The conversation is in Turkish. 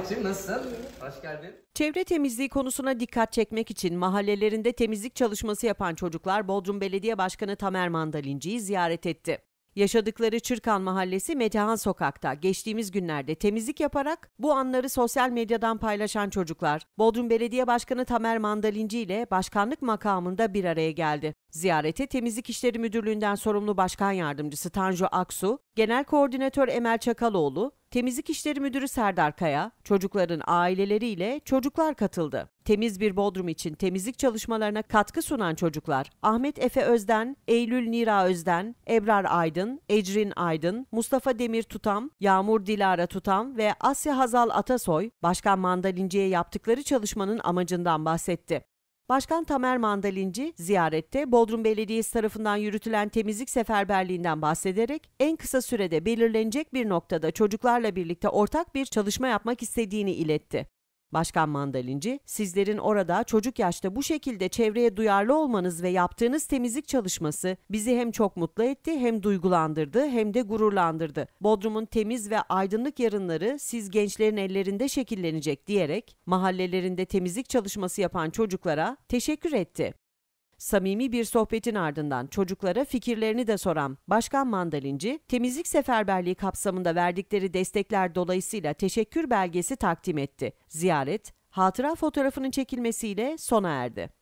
nasılsın? Hoş geldin. Çevre temizliği konusuna dikkat çekmek için mahallelerinde temizlik çalışması yapan çocuklar Bodrum Belediye Başkanı Tamer Mandalinci'yi ziyaret etti. Yaşadıkları Çırkan Mahallesi Metehan Sokak'ta geçtiğimiz günlerde temizlik yaparak bu anları sosyal medyadan paylaşan çocuklar Bodrum Belediye Başkanı Tamer Mandalinci ile başkanlık makamında bir araya geldi. Ziyarete Temizlik İşleri Müdürlüğü'nden sorumlu başkan yardımcısı Tanju Aksu, Genel Koordinatör Emel Çakaloğlu, Temizlik İşleri Müdürü Serdar Kaya, çocukların aileleriyle çocuklar katıldı. Temiz bir Bodrum için temizlik çalışmalarına katkı sunan çocuklar Ahmet Efe Özden, Eylül Nira Özden, Ebrar Aydın, Ecrin Aydın, Mustafa Demir Tutam, Yağmur Dilara Tutam ve Asya Hazal Atasoy, Başkan Mandalinci'ye yaptıkları çalışmanın amacından bahsetti. Başkan Tamer Mandalinci ziyarette Bodrum Belediyesi tarafından yürütülen temizlik seferberliğinden bahsederek en kısa sürede belirlenecek bir noktada çocuklarla birlikte ortak bir çalışma yapmak istediğini iletti. Başkan Mandalinci, sizlerin orada çocuk yaşta bu şekilde çevreye duyarlı olmanız ve yaptığınız temizlik çalışması bizi hem çok mutlu etti hem duygulandırdı hem de gururlandırdı. Bodrum'un temiz ve aydınlık yarınları siz gençlerin ellerinde şekillenecek diyerek mahallelerinde temizlik çalışması yapan çocuklara teşekkür etti. Samimi bir sohbetin ardından çocuklara fikirlerini de soran Başkan Mandalinci, temizlik seferberliği kapsamında verdikleri destekler dolayısıyla teşekkür belgesi takdim etti. Ziyaret, hatıra fotoğrafının çekilmesiyle sona erdi.